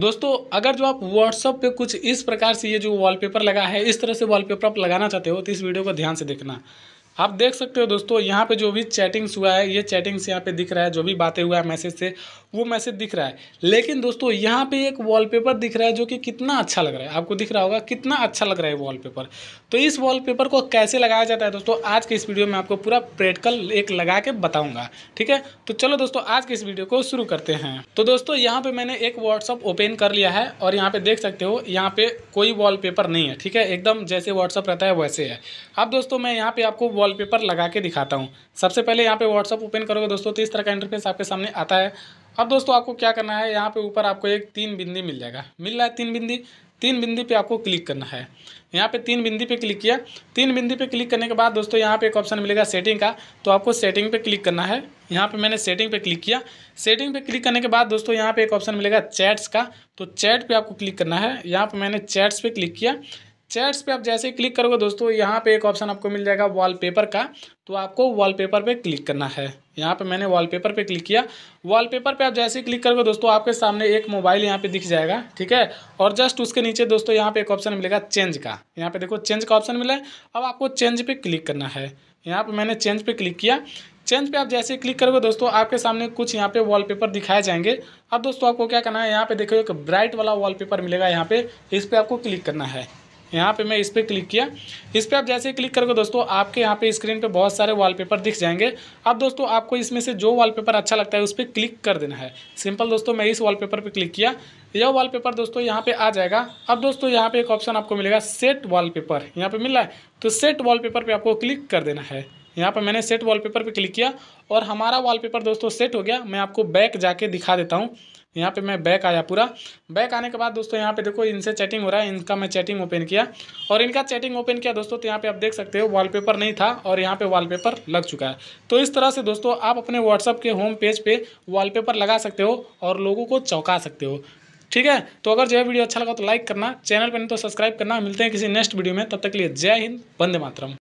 दोस्तों अगर जो आप व्हाट्सअप पे कुछ इस प्रकार से ये जो वॉलपेपर लगा है इस तरह से वॉलपेपर आप लगाना चाहते हो तो इस वीडियो को ध्यान से देखना आप देख सकते हो दोस्तों यहाँ पे जो भी चैटिंग्स हुआ है ये चैटिंग्स यहाँ पे दिख रहा है जो भी बातें हुआ है मैसेज से वो मैसेज दिख रहा है लेकिन दोस्तों यहाँ पे एक वॉलपेपर दिख रहा है जो कि कितना अच्छा लग रहा है आपको दिख रहा होगा कितना अच्छा लग रहा है वॉलपेपर तो इस वॉलपेपर को कैसे लगाया जाता है दोस्तों आज के इस वीडियो में आपको पूरा प्रैक्टिकल एक लगा के बताऊँगा ठीक है तो चलो दोस्तों आज के इस वीडियो को शुरू करते हैं तो दोस्तों यहाँ पर मैंने एक व्हाट्सअप ओपन कर लिया है और यहाँ पर देख सकते हो यहाँ पर कोई वॉल नहीं है ठीक है एकदम जैसे व्हाट्सअप रहता है वैसे है अब दोस्तों मैं यहाँ पर आपको वॉलपेपर लगा के दिखाता हूँ सबसे पहले यहाँ पे व्हाट्सअप ओपन करोगे दोस्तों तो इस तरह का इंटरफेस आपके सामने आता है अब दोस्तों आपको क्या करना है यहाँ पे ऊपर आपको एक तीन बिंदी मिल जाएगा मिल रहा है तीन बिंदी तीन बिंदी पे आपको क्लिक करना है यहाँ पे तीन बिंदी पे क्लिक किया तीन बिंदी पे क्लिक करने के बाद दोस्तों यहाँ पे एक ऑप्शन मिलेगा सेटिंग का तो आपको सेटिंग पे क्लिक करना है यहाँ पे मैंने सेटिंग पे क्लिक किया सेटिंग पे क्लिक करने के बाद दोस्तों यहाँ पे एक ऑप्शन मिलेगा चैट्स का तो चैट पे आपको क्लिक करना है यहाँ पे मैंने चैट्स पे क्लिक किया चैट्स पे आप जैसे क्लिक करोगे दोस्तों यहाँ पे एक ऑप्शन आपको मिल जाएगा वॉलपेपर का तो आपको वॉलपेपर पे क्लिक करना है यहाँ पे मैंने वॉलपेपर पे क्लिक किया वॉलपेपर पे आप जैसे क्लिक करोगे दोस्तों आपके सामने एक मोबाइल यहाँ पे दिख जाएगा ठीक है और जस्ट उसके नीचे दोस्तों यहाँ पे एक ऑप्शन मिलेगा चेंज का यहाँ पे देखो चेंज का ऑप्शन मिला है अब आपको चेंज पे क्लिक करना है यहाँ पे मैंने चेंज पे क्लिक किया चेंज पे आप जैसे क्लिक करोगे दोस्तों आपके सामने कुछ यहाँ पे वॉलपेपर दिखाए जाएंगे अब दोस्तों आपको क्या करना है यहाँ पे देखो एक ब्राइट वाला वॉलपेपर मिलेगा यहाँ पे इस पर आपको क्लिक करना है यहाँ पे मैं इस पर क्लिक किया इस पर आप जैसे ही क्लिक करोगे दोस्तों आपके यहाँ पे स्क्रीन पे बहुत सारे वॉलपेपर दिख जाएंगे अब दोस्तों आपको इसमें से जो वॉलपेपर अच्छा लगता है उस पर क्लिक कर देना है सिंपल दोस्तों मैं इस वॉलपेपर पे क्लिक किया यह वॉलपेपर दोस्तों यहाँ पे आ जाएगा अब दोस्तों यहाँ पे एक ऑप्शन आपको मिलेगा सेट वॉलपेपर यहाँ पे मिल रहा है तो सेट वॉलपेपर पे आपको क्लिक कर देना है यहाँ पर मैंने सेट वॉलपेपर पे क्लिक किया और हमारा वॉलपेपर दोस्तों सेट हो गया मैं आपको बैक जाके दिखा देता हूँ यहाँ पे मैं बैक आया पूरा बैक आने के बाद दोस्तों यहाँ पे देखो इनसे चैटिंग हो रहा है इनका मैं चैटिंग ओपन किया और इनका चैटिंग ओपन किया दोस्तों तो यहाँ पे आप देख सकते हो वॉलपेपर नहीं था और यहाँ पे वॉलपेपर लग चुका है तो इस तरह से दोस्तों आप अपने व्हाट्सअप के होम पेज पे वॉलपेपर लगा सकते हो और लोगों को चौंका सकते हो ठीक है तो अगर जो है वीडियो अच्छा लगा तो लाइक करना चैनल पर नहीं तो सब्सक्राइब करना मिलते हैं किसी नेक्स्ट वीडियो में तब तक के लिए जय हिंद बंदे मातरम